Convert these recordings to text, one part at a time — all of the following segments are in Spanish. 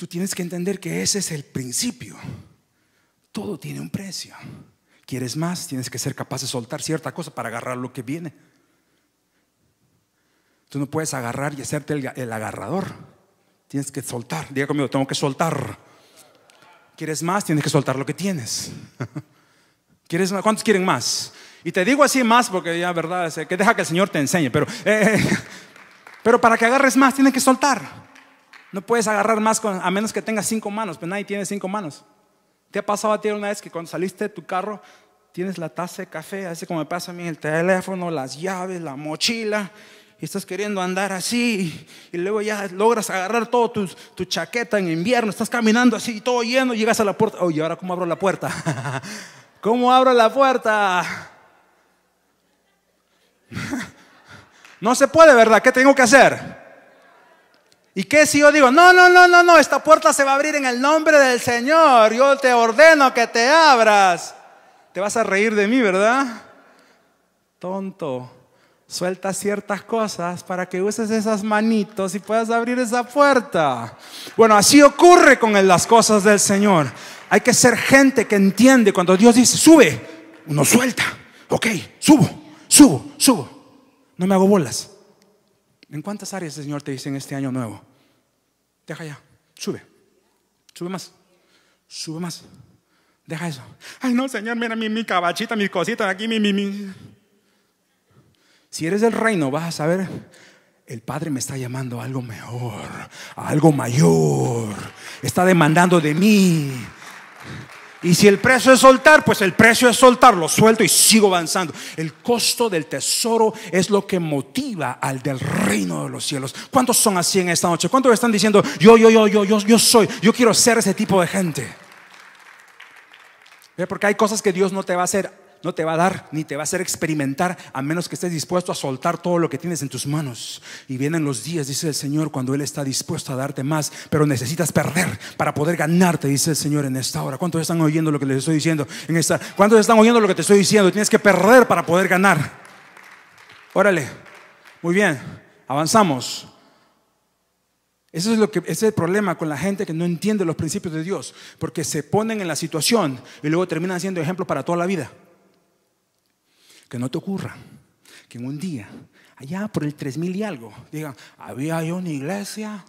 tú tienes que entender que ese es el principio. Todo tiene un precio. ¿Quieres más? Tienes que ser capaz de soltar cierta cosa para agarrar lo que viene. Tú no puedes agarrar y hacerte el, agarrador. Tienes que soltar. Diga conmigo, tengo que soltar. ¿Quieres más? Tienes que soltar lo que tienes. ¿Quieres ¿Cuántos quieren más? Y te digo así más porque ya, verdad, que deja que el Señor te enseñe, pero, eh, pero para que agarres más tienes que soltar. No puedes agarrar más a menos que tengas cinco manos, pero pues nadie tiene cinco manos. ¿Te ha pasado a ti una vez que cuando saliste de tu carro tienes la taza de café, así como me pasa a mí, el teléfono, las llaves, la mochila, y estás queriendo andar así, y luego ya logras agarrar todo tu, chaqueta en invierno, estás caminando así, todo lleno, llegas a la puerta, uy ahora cómo abro la puerta, ¿cómo abro la puerta? No se puede, ¿verdad? ¿Qué tengo que hacer? ¿Y qué si yo digo, no, no, no, no, no, esta puerta se va a abrir en el nombre del Señor, yo te ordeno que te abras? Te vas a reír de mí, ¿verdad? Tonto, suelta ciertas cosas para que uses esas manitos y puedas abrir esa puerta. Bueno, así ocurre con las cosas del Señor. Hay que ser gente que entiende cuando Dios dice, sube, uno suelta. Ok, subo, subo, subo. No me hago bolas. ¿En cuántas áreas el Señor te dice en este año nuevo? deja ya, sube, sube más, sube más, deja eso. Ay, no, Señor, mira mi, mi cabachita, mis cositas aquí, mi, mi, mi. Si eres del reino, vas a saber, el Padre me está llamando a algo mejor, a algo mayor, está demandando de mí y si el precio es soltar, pues el precio es soltar, lo suelto y sigo avanzando. El costo del tesoro es lo que motiva al del reino de los cielos. ¿Cuántos son así en esta noche? ¿Cuántos están diciendo, yo, yo, yo, yo, yo, yo soy, yo quiero ser ese tipo de gente? Porque hay cosas que Dios no te va a hacer no te va a dar ni te va a hacer experimentar a menos que estés dispuesto a soltar todo lo que tienes en tus manos. Y vienen los días, dice el Señor, cuando Él está dispuesto a darte más, pero necesitas perder para poder ganarte, dice el Señor en esta hora. ¿Cuántos están oyendo lo que les estoy diciendo? En esta, ¿Cuántos están oyendo lo que te estoy diciendo? Tienes que perder para poder ganar. Órale, muy bien, avanzamos. es lo que ese es el problema con la gente que no entiende los principios de Dios, porque se ponen en la situación y luego terminan siendo ejemplo para toda la vida que no te ocurra que en un día, allá por el 3000 y algo, digan, había yo una iglesia,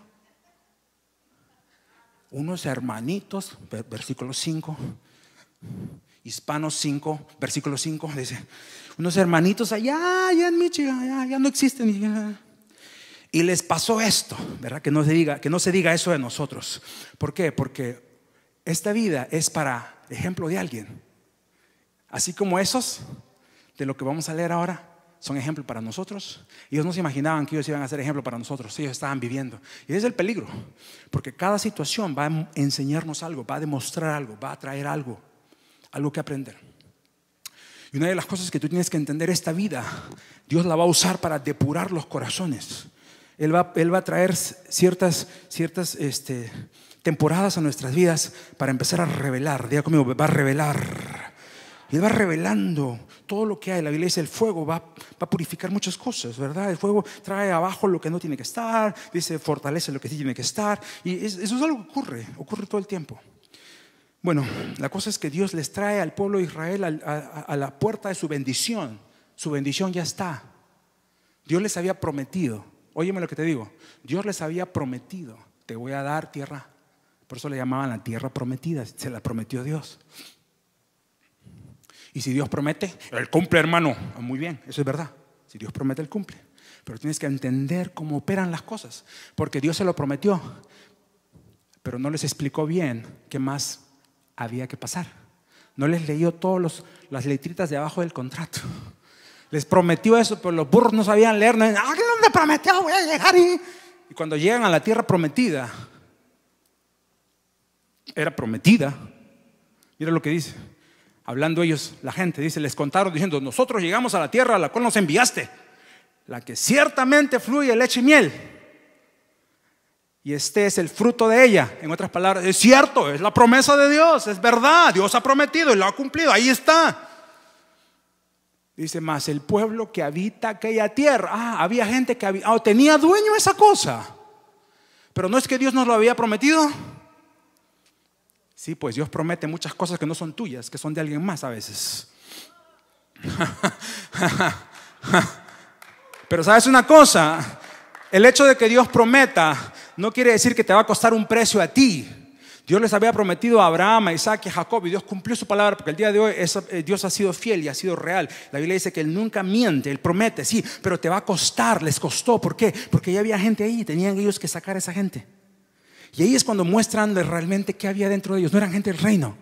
unos hermanitos, versículo 5, Hispanos 5, versículo 5, dice, unos hermanitos allá, allá en Michigan, ya no existen. Y les pasó esto, ¿verdad? Que no, se diga, que no se diga eso de nosotros. ¿Por qué? Porque esta vida es para ejemplo de alguien. Así como esos, de lo que vamos a leer ahora son ejemplos para nosotros. Ellos no se imaginaban que ellos iban a ser ejemplo para nosotros, ellos estaban viviendo. Y ese es el peligro, porque cada situación va a enseñarnos algo, va a demostrar algo, va a traer algo, algo que aprender. Y una de las cosas que tú tienes que entender esta vida, Dios la va a usar para depurar los corazones. Él va, él va a traer ciertas, ciertas este, temporadas a nuestras vidas para empezar a revelar. Diga conmigo, va a revelar él va revelando todo lo que hay. La Biblia dice, el fuego va, va, a purificar muchas cosas, ¿verdad? El fuego trae abajo lo que no tiene que estar, dice, fortalece lo que sí tiene que estar. Y eso es algo que ocurre, ocurre todo el tiempo. Bueno, la cosa es que Dios les trae al pueblo de Israel a, a la puerta de su bendición. Su bendición ya está. Dios les había prometido, óyeme lo que te digo, Dios les había prometido, te voy a dar tierra. Por eso le llamaban la tierra prometida, se la prometió Dios. Y si Dios promete, Él cumple, hermano. Muy bien, eso es verdad. Si Dios promete, Él cumple. Pero tienes que entender cómo operan las cosas, porque Dios se lo prometió, pero no les explicó bien qué más había que pasar. No les leyó todas las letritas de abajo del contrato. Les prometió eso, pero los burros no sabían leer. No, ah, prometió, voy a llegar. Y... y cuando llegan a la tierra prometida, era prometida. Mira lo que dice. Hablando ellos, la gente dice, les contaron diciendo, nosotros llegamos a la tierra a la cual nos enviaste, la que ciertamente fluye leche y miel. Y este es el fruto de ella. En otras palabras, es cierto, es la promesa de Dios, es verdad, Dios ha prometido y lo ha cumplido, ahí está. Dice más, el pueblo que habita aquella tierra. Ah, había gente que había, ah, tenía dueño esa cosa. Pero no es que Dios nos lo había prometido. Sí, pues Dios promete muchas cosas que no son tuyas, que son de alguien más a veces. Pero sabes una cosa, el hecho de que Dios prometa no quiere decir que te va a costar un precio a ti. Dios les había prometido a Abraham, a Isaac y a Jacob y Dios cumplió su palabra porque el día de hoy eh, Dios ha sido fiel y ha sido real. La Biblia dice que Él nunca miente, Él promete, sí, pero te va a costar, les costó. ¿Por qué? Porque ya había gente ahí, Y tenían ellos que sacar a esa gente. Y ahí es cuando muestran realmente qué había dentro de ellos. No eran gente del reino,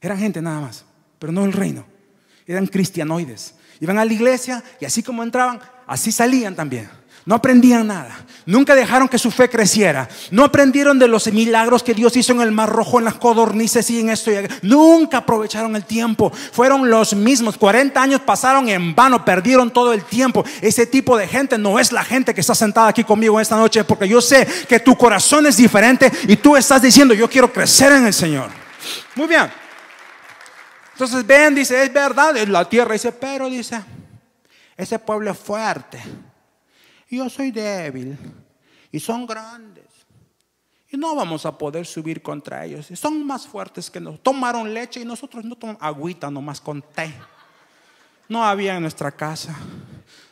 eran gente nada más, pero no del reino. Eran cristianoides. Iban a la iglesia y así como entraban, así salían también. No aprendían nada. Nunca dejaron que su fe creciera. No aprendieron de los milagros que Dios hizo en el Mar Rojo, en las codornices y en esto y Nunca aprovecharon el tiempo. Fueron los mismos. 40 años pasaron en vano. Perdieron todo el tiempo. Ese tipo de gente no es la gente que está sentada aquí conmigo esta noche. Porque yo sé que tu corazón es diferente y tú estás diciendo, yo quiero crecer en el Señor. Muy bien. Entonces ven, dice, es verdad. La tierra dice, pero dice, ese pueblo es fuerte yo soy débil y son grandes. Y no vamos a poder subir contra ellos. Son más fuertes que nosotros. Tomaron leche y nosotros no tomamos agüita nomás con té. No había en nuestra casa.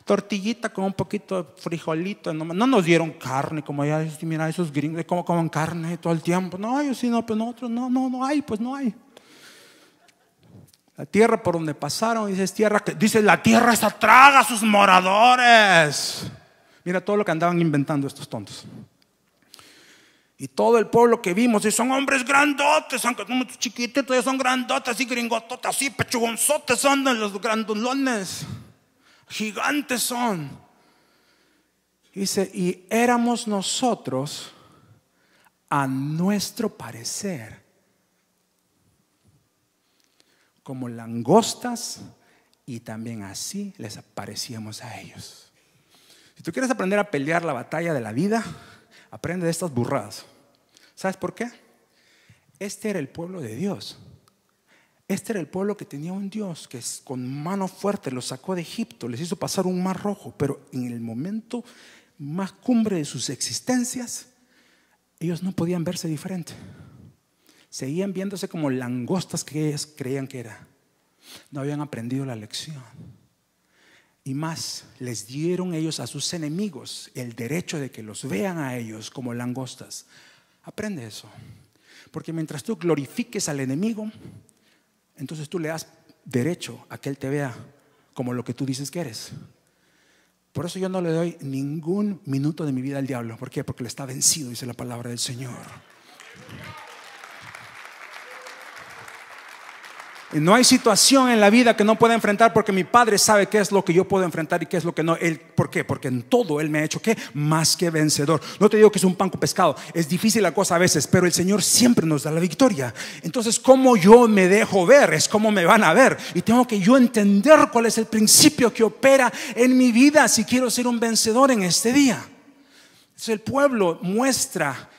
Tortillita con un poquito de frijolito. Nomás. No nos dieron carne, como ya, mira, esos gringos, como comen carne todo el tiempo. No, ellos sí, no, pero pues nosotros no, no, no hay, pues no hay. La tierra por donde pasaron, dice, tierra, dice, la tierra está traga a sus moradores. Mira todo lo que andaban inventando estos tontos. Y todo el pueblo que vimos, y son hombres grandotes, aunque son chiquititos, son grandotes y gringototes, así pechugonzotes son los grandulones, gigantes son. Dice, y éramos nosotros a nuestro parecer, como langostas, y también así les aparecíamos a ellos. Si tú quieres aprender a pelear la batalla de la vida, aprende de estas burradas. ¿Sabes por qué? Este era el pueblo de Dios. Este era el pueblo que tenía un Dios que con mano fuerte los sacó de Egipto, les hizo pasar un mar rojo, pero en el momento más cumbre de sus existencias, ellos no podían verse diferente. Seguían viéndose como langostas que ellos creían que era. No habían aprendido la lección. Y más, les dieron ellos a sus enemigos el derecho de que los vean a ellos como langostas. Aprende eso. Porque mientras tú glorifiques al enemigo, entonces tú le das derecho a que él te vea como lo que tú dices que eres. Por eso yo no le doy ningún minuto de mi vida al diablo. ¿Por qué? Porque le está vencido, dice la palabra del Señor. No hay situación en la vida que no pueda enfrentar porque mi Padre sabe qué es lo que yo puedo enfrentar y qué es lo que no. Él, ¿Por qué? Porque en todo Él me ha hecho que más que vencedor. No te digo que es un pan pescado, es difícil la cosa a veces, pero el Señor siempre nos da la victoria. Entonces, ¿cómo yo me dejo ver? Es como me van a ver. Y tengo que yo entender cuál es el principio que opera en mi vida si quiero ser un vencedor en este día. Entonces, el pueblo muestra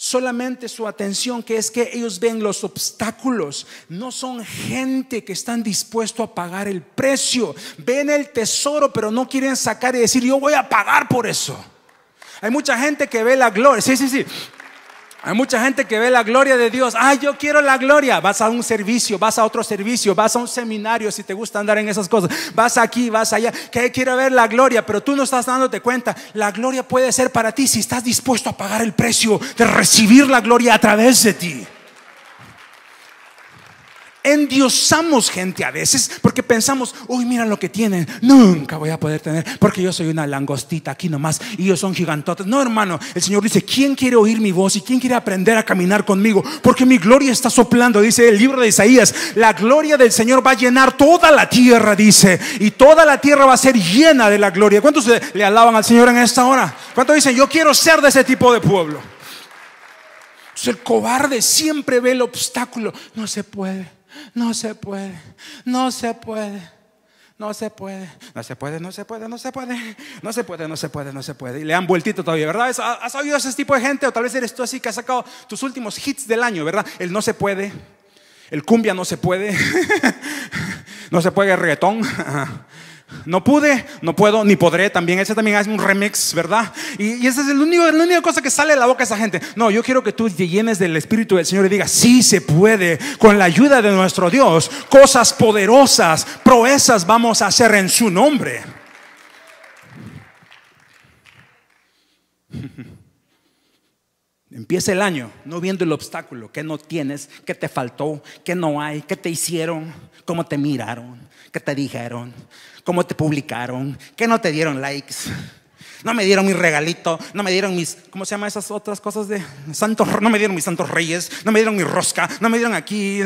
solamente su atención, que es que ellos ven los obstáculos, no son gente que están dispuestos a pagar el precio, ven el tesoro, pero no quieren sacar y decir, yo voy a pagar por eso. Hay mucha gente que ve la gloria, sí, sí, sí, hay mucha gente que ve la gloria de Dios. Ay ah, yo quiero la gloria. Vas a un servicio, vas a otro servicio, vas a un seminario si te gusta andar en esas cosas. Vas aquí, vas allá. Que quiero ver la gloria, pero tú no estás dándote cuenta. La gloria puede ser para ti si estás dispuesto a pagar el precio de recibir la gloria a través de ti endiosamos gente a veces porque pensamos, uy, mira lo que tienen, nunca voy a poder tener porque yo soy una langostita aquí nomás y ellos son gigantotes. No, hermano, el Señor dice, ¿quién quiere oír mi voz y quién quiere aprender a caminar conmigo? Porque mi gloria está soplando, dice el libro de Isaías, la gloria del Señor va a llenar toda la tierra, dice, y toda la tierra va a ser llena de la gloria. ¿Cuántos le alaban al Señor en esta hora? ¿Cuántos dicen, yo quiero ser de ese tipo de pueblo? el cobarde siempre ve el obstáculo, no se puede no se puede, no se puede. No se puede, no se puede, no se puede, no se puede, no se puede, no se puede, no se puede. Y le han vueltito todavía, ¿verdad? ¿Has oído ese tipo de gente? O tal vez eres tú así que has sacado tus últimos hits del año, ¿verdad? El no se puede, el cumbia no se puede, no se puede el reggaetón. No pude, no puedo, ni podré. También ese también es un remix, ¿verdad? Y, esa es la única cosa que sale de la boca de esa gente. No, yo quiero que tú te llenes del Espíritu del Señor y digas, sí se puede, con la ayuda de nuestro Dios, cosas poderosas, proezas vamos a hacer en su nombre. Empieza el año no viendo el obstáculo, que no tienes, que te faltó, que no hay, que te hicieron, cómo te miraron, que te dijeron cómo te publicaron, que no te dieron likes, no me dieron mi regalito, no me dieron mis, ¿cómo se llama esas otras cosas de santos? No me dieron mis santos reyes, no me dieron mi rosca, no me dieron aquí.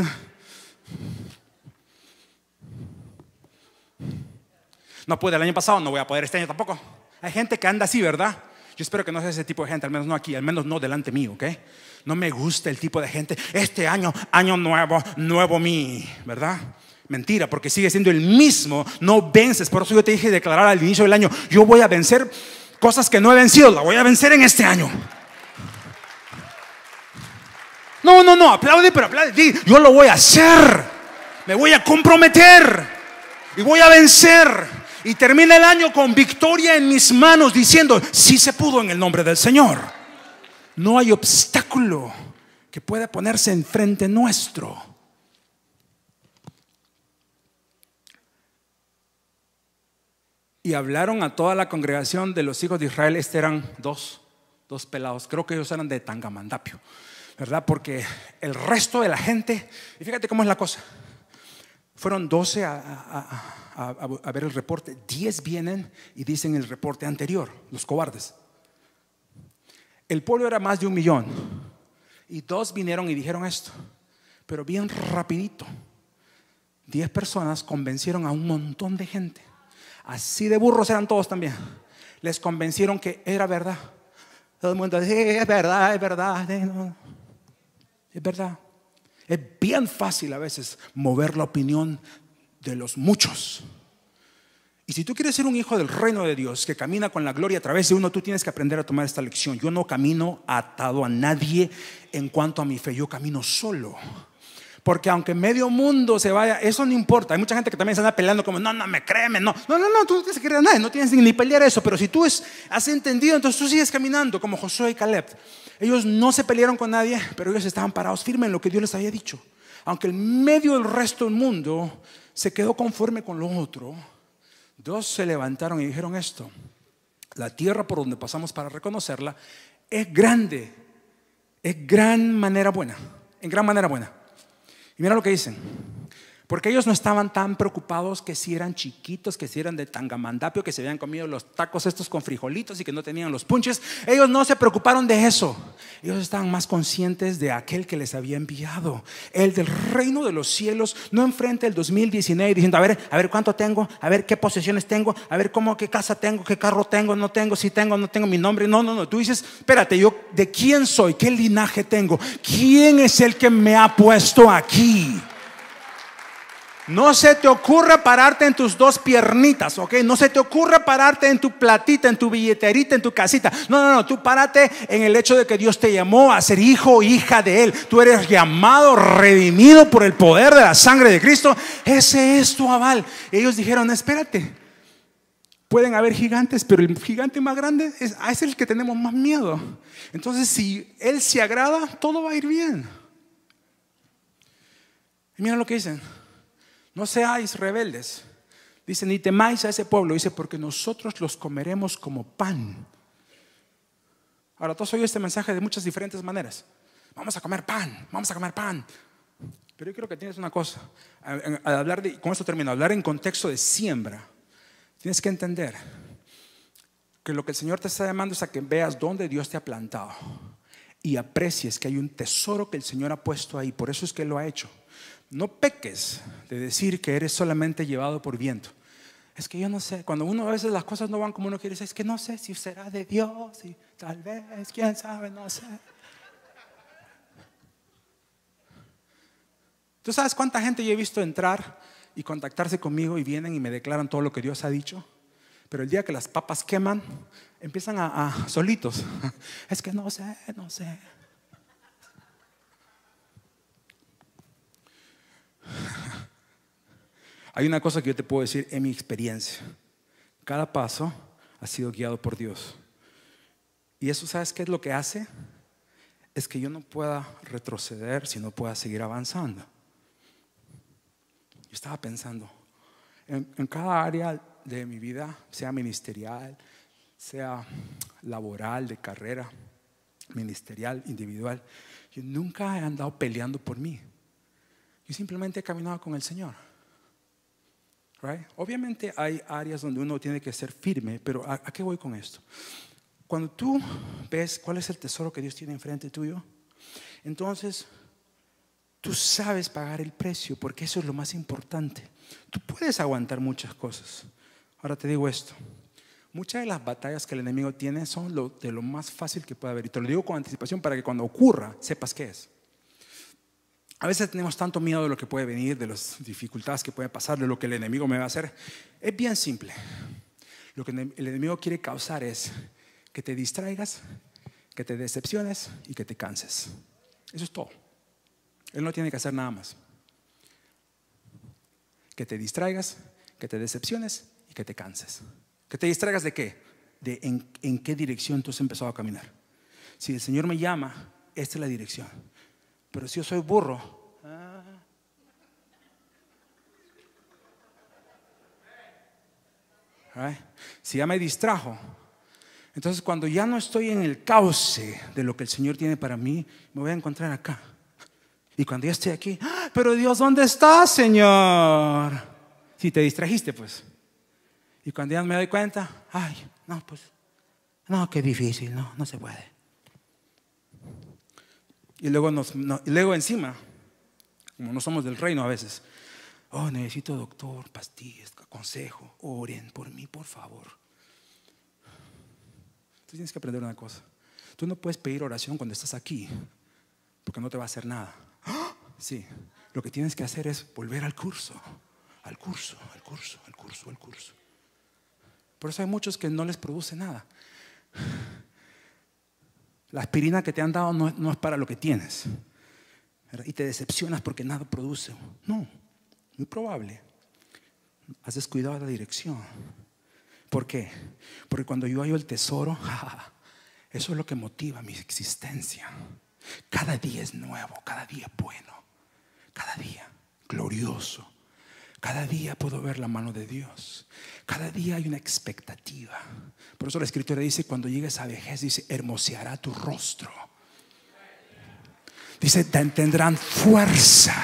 No pude el año pasado, no voy a poder este año tampoco. Hay gente que anda así, ¿verdad? Yo espero que no sea ese tipo de gente, al menos no aquí, al menos no delante mío, ¿ok? No me gusta el tipo de gente. Este año, año nuevo, nuevo mí, ¿verdad? Mentira, porque sigue siendo el mismo, no vences. Por eso yo te dije declarar al inicio del año, yo voy a vencer cosas que no he vencido, la voy a vencer en este año. No, no, no, aplaude, pero aplaude. yo lo voy a hacer. Me voy a comprometer. Y voy a vencer. Y termina el año con victoria en mis manos, diciendo, si se pudo en el nombre del Señor. No hay obstáculo que pueda ponerse enfrente nuestro y hablaron a toda la congregación de los hijos de Israel. Este eran dos, dos pelados. Creo que ellos eran de Tangamandapio, ¿verdad? Porque el resto de la gente, y fíjate cómo es la cosa. Fueron doce a, ver el reporte. Diez vienen y dicen el reporte anterior, los cobardes. El pueblo era más de un millón. Y dos vinieron y dijeron esto. Pero bien rapidito. Diez personas convencieron a un montón de gente Así de burros eran todos también. Les convencieron que era verdad. Todo el mundo dice es verdad, es verdad. Eh, es verdad. Es bien fácil a veces mover la opinión de los muchos. Y si tú quieres ser un hijo del reino de Dios que camina con la gloria a través de uno, tú tienes que aprender a tomar esta lección. Yo no camino atado a nadie en cuanto a mi fe, yo camino solo. Porque aunque medio mundo se vaya, eso no importa. Hay mucha gente que también se anda peleando como, no, no me créeme, no. No, no, no, tú no tienes que creer a nadie, no tienes ni pelear eso. Pero si tú has entendido, entonces tú sigues caminando como Josué y Caleb. Ellos no se pelearon con nadie, pero ellos estaban parados firmes en lo que Dios les había dicho. Aunque el medio del resto del mundo se quedó conforme con lo otro, dos se levantaron y dijeron esto. La tierra por donde pasamos para reconocerla es grande, es gran manera buena, en gran manera buena. Y mira lo que dicen. Porque ellos no estaban tan preocupados que si eran chiquitos, que si eran de tangamandapio, que se habían comido los tacos estos con frijolitos y que no tenían los punches. Ellos no se preocuparon de eso. Ellos estaban más conscientes de aquel que les había enviado. El del reino de los cielos no enfrenta el 2019 diciendo, a ver, a ver cuánto tengo, a ver qué posesiones tengo, a ver cómo, qué casa tengo, qué carro tengo, no tengo, si tengo, no tengo mi nombre. No, no, no. Tú dices, espérate, yo de quién soy, qué linaje tengo, quién es el que me ha puesto aquí. No se te ocurra pararte en tus dos piernitas, ¿ok? No se te ocurra pararte en tu platita, en tu billeterita, en tu casita. No, no, no, tú párate en el hecho de que Dios te llamó a ser hijo o hija de Él. Tú eres llamado, redimido por el poder de la sangre de Cristo. Ese es tu aval. Ellos dijeron, espérate, pueden haber gigantes, pero el gigante más grande es, ah, es el que tenemos más miedo. Entonces, si Él se agrada, todo va a ir bien. Y mira lo que dicen. No seáis rebeldes. Dice, ni temáis a ese pueblo. Dice, porque nosotros los comeremos como pan. Ahora, todos oyen este mensaje de muchas diferentes maneras. Vamos a comer pan, vamos a comer pan. Pero yo creo que tienes una cosa. Al hablar de, con esto termino, hablar en contexto de siembra, tienes que entender que lo que el Señor te está llamando es a que veas dónde Dios te ha plantado y aprecies que hay un tesoro que el Señor ha puesto ahí. Por eso es que lo ha hecho. No peques de decir que eres solamente llevado por viento. Es que yo no sé, cuando uno a veces las cosas no van como uno quiere, es que no sé si será de Dios, y tal vez, quién sabe, no sé. ¿Tú sabes cuánta gente yo he visto entrar y contactarse conmigo y vienen y me declaran todo lo que Dios ha dicho? Pero el día que las papas queman, empiezan a, a solitos. Es que no sé, no sé. Hay una cosa que yo te puedo decir en mi experiencia. Cada paso ha sido guiado por Dios. Y eso, ¿sabes qué es lo que hace? Es que yo no pueda retroceder si no pueda seguir avanzando. Yo estaba pensando, en, en cada área de mi vida, sea ministerial, sea laboral, de carrera, ministerial, individual, yo nunca he andado peleando por mí. Yo simplemente he caminado con el Señor. Obviamente hay áreas donde uno tiene que ser firme, pero ¿a, qué voy con esto? Cuando tú ves cuál es el tesoro que Dios tiene enfrente tuyo, entonces tú sabes pagar el precio, porque eso es lo más importante. Tú puedes aguantar muchas cosas. Ahora te digo esto. Muchas de las batallas que el enemigo tiene son de lo más fácil que puede haber. Y te lo digo con anticipación para que cuando ocurra sepas qué es. A veces tenemos tanto miedo de lo que puede venir, de las dificultades que puede pasar, de lo que el enemigo me va a hacer. Es bien simple. Lo que el enemigo quiere causar es que te distraigas, que te decepciones y que te canses. Eso es todo. Él no tiene que hacer nada más. Que te distraigas, que te decepciones y que te canses. ¿Que te distraigas de qué? De en, en qué dirección tú has empezado a caminar. Si el Señor me llama, esta es la dirección pero si yo soy burro. Si ya me distrajo. Entonces cuando ya no estoy en el cauce de lo que el Señor tiene para mí, me voy a encontrar acá. Y cuando ya estoy aquí, ¡Ah! pero Dios, ¿dónde estás, Señor? Si te distrajiste, pues. Y cuando ya me doy cuenta, ay, no, pues, no, qué difícil, no, no se puede. Y luego, nos, y luego encima, como no somos del reino a veces, oh, necesito doctor, pastillas, consejo, oren por mí, por favor. Tú tienes que aprender una cosa. Tú no puedes pedir oración cuando estás aquí, porque no te va a hacer nada. Sí, lo que tienes que hacer es volver al curso, al curso, al curso, al curso, al curso. Por eso hay muchos que no les produce nada. La aspirina que te han dado no, es para lo que tienes. Y te decepcionas porque nada produce. No, muy probable. Has descuidado la dirección. ¿Por qué? Porque cuando yo hallo el tesoro, eso es lo que motiva mi existencia. Cada día es nuevo, cada día es bueno, cada día glorioso. Cada día puedo ver la mano de Dios. Cada día hay una expectativa. Por eso la escritura dice, cuando llegues a vejez, dice, hermoseará tu rostro. Dice, tendrán fuerza.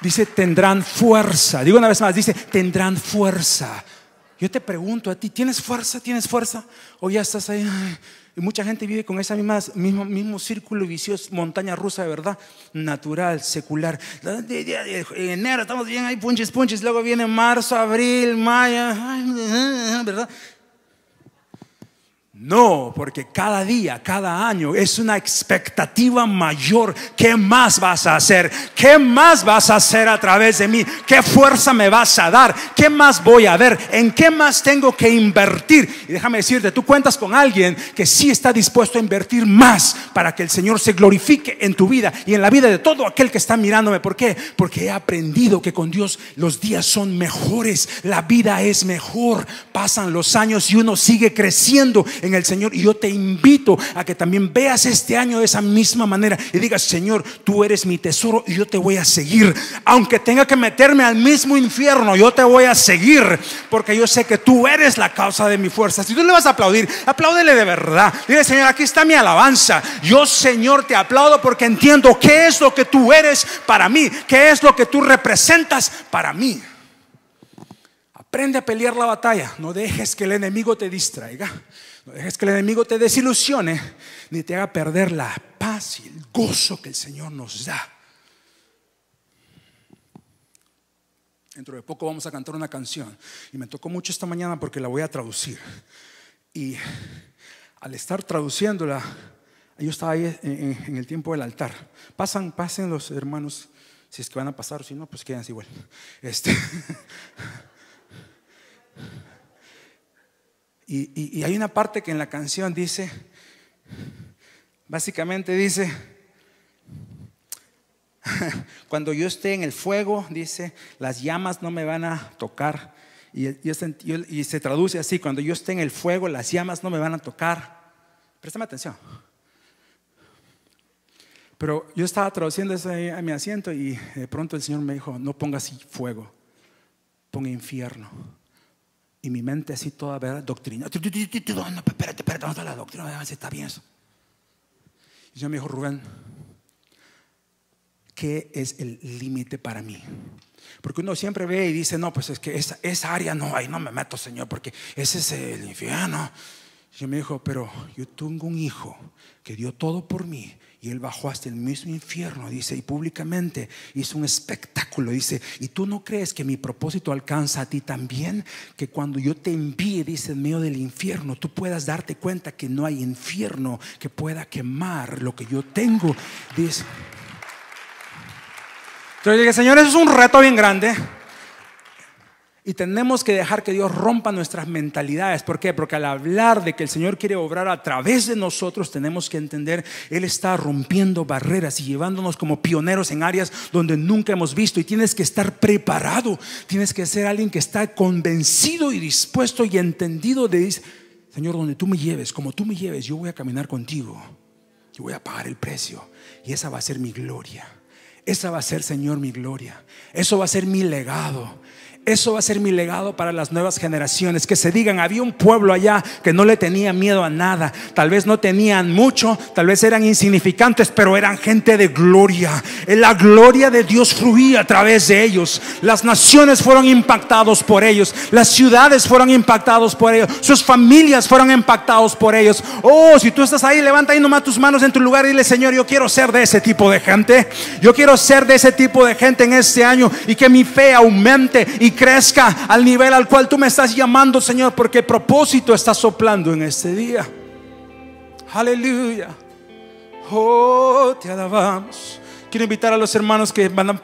Dice, tendrán fuerza. Digo una vez más, dice, tendrán fuerza. Yo te pregunto a ti, ¿tienes fuerza? ¿Tienes fuerza? O ya estás ahí. Y mucha gente vive con ese mismo, mismo, círculo vicioso, montaña rusa de verdad, natural, secular. enero estamos bien ahí, punches, punches. Luego viene marzo, abril, mayo, ¿verdad? No, porque cada día, cada año es una expectativa mayor. ¿Qué más vas a hacer? ¿Qué más vas a hacer a través de mí? ¿Qué fuerza me vas a dar? ¿Qué más voy a ver? ¿En qué más tengo que invertir? Y déjame decirte, tú cuentas con alguien que sí está dispuesto a invertir más para que el Señor se glorifique en tu vida y en la vida de todo aquel que está mirándome. ¿Por qué? Porque he aprendido que con Dios los días son mejores, la vida es mejor, pasan los años y uno sigue creciendo en el Señor. Y yo te invito a que también veas este año de esa misma manera y digas, Señor, tú eres mi tesoro y yo te voy a seguir. Aunque tenga que meterme al mismo infierno, yo te voy a seguir porque yo sé que tú eres la causa de mi fuerza. Si tú le vas a aplaudir, apláudele de verdad. Dile, Señor, aquí está mi alabanza. Yo, Señor, te aplaudo porque entiendo qué es lo que tú eres para mí, qué es lo que tú representas para mí. Aprende a pelear la batalla. No dejes que el enemigo te distraiga. No dejes que el enemigo te desilusione ni te haga perder la paz y el gozo que el Señor nos da. Dentro de poco vamos a cantar una canción y me tocó mucho esta mañana porque la voy a traducir. Y al estar traduciéndola, yo estaba ahí en, el tiempo del altar. Pasan, pasen los hermanos, si es que van a pasar, o si no, pues quédense igual. Este. Y, hay una parte que en la canción dice, básicamente dice, cuando yo esté en el fuego, dice, las llamas no me van a tocar. Y, se traduce así, cuando yo esté en el fuego, las llamas no me van a tocar. Préstame atención. Pero yo estaba traduciendo eso a mi asiento y de pronto el Señor me dijo, no pongas fuego, ponga infierno mi mente así toda ¿verdad? doctrina. No, espérate, espérate, no está la doctrina, está bien eso. Y yo me dijo, Rubén, ¿qué es el límite para mí? Porque uno siempre ve y dice, no, pues es que esa, esa área no, ahí no me meto, Señor, porque ese es el infierno. Y yo me dijo, pero yo tengo un hijo que dio todo por mí, y él bajó hasta el mismo infierno, dice, y públicamente hizo un espectáculo, dice, y tú no crees que mi propósito alcanza a ti también, que cuando yo te envíe, dice, en medio del infierno, tú puedas darte cuenta que no hay infierno que pueda quemar lo que yo tengo, dice. Entonces Señor, eso es un reto bien grande. Y tenemos que dejar que Dios rompa nuestras mentalidades. ¿Por qué? Porque al hablar de que el Señor quiere obrar a través de nosotros, tenemos que entender, Él está rompiendo barreras y llevándonos como pioneros en áreas donde nunca hemos visto. Y tienes que estar preparado, tienes que ser alguien que está convencido y dispuesto y entendido de, Señor, donde tú me lleves, como tú me lleves, yo voy a caminar contigo. Yo voy a pagar el precio. Y esa va a ser mi gloria. Esa va a ser, Señor, mi gloria. Eso va a ser mi legado. Eso va a ser mi legado para las nuevas generaciones. Que se digan, había un pueblo allá que no le tenía miedo a nada. Tal vez no tenían mucho, tal vez eran insignificantes, pero eran gente de gloria. La gloria de Dios fluía a través de ellos. Las naciones fueron impactados por ellos. Las ciudades fueron impactados por ellos. Sus familias fueron impactados por ellos. Oh, si tú estás ahí, levanta ahí nomás tus manos en tu lugar y dile, Señor, yo quiero ser de ese tipo de gente. Yo quiero ser de ese tipo de gente en este año y que mi fe aumente y crezca al nivel al cual tú me estás llamando, Señor, porque el propósito está soplando en este día. Aleluya. Oh, te alabamos. Quiero invitar a los hermanos que van a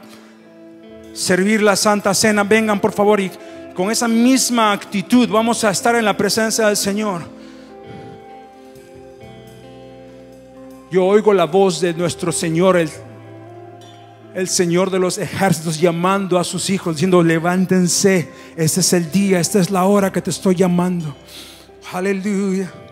servir la Santa Cena. Vengan, por favor, y con esa misma actitud vamos a estar en la presencia del Señor. Yo oigo la voz de nuestro Señor, el el Señor de los ejércitos llamando a sus hijos, diciendo, levántense, este es el día, esta es la hora que te estoy llamando. Aleluya.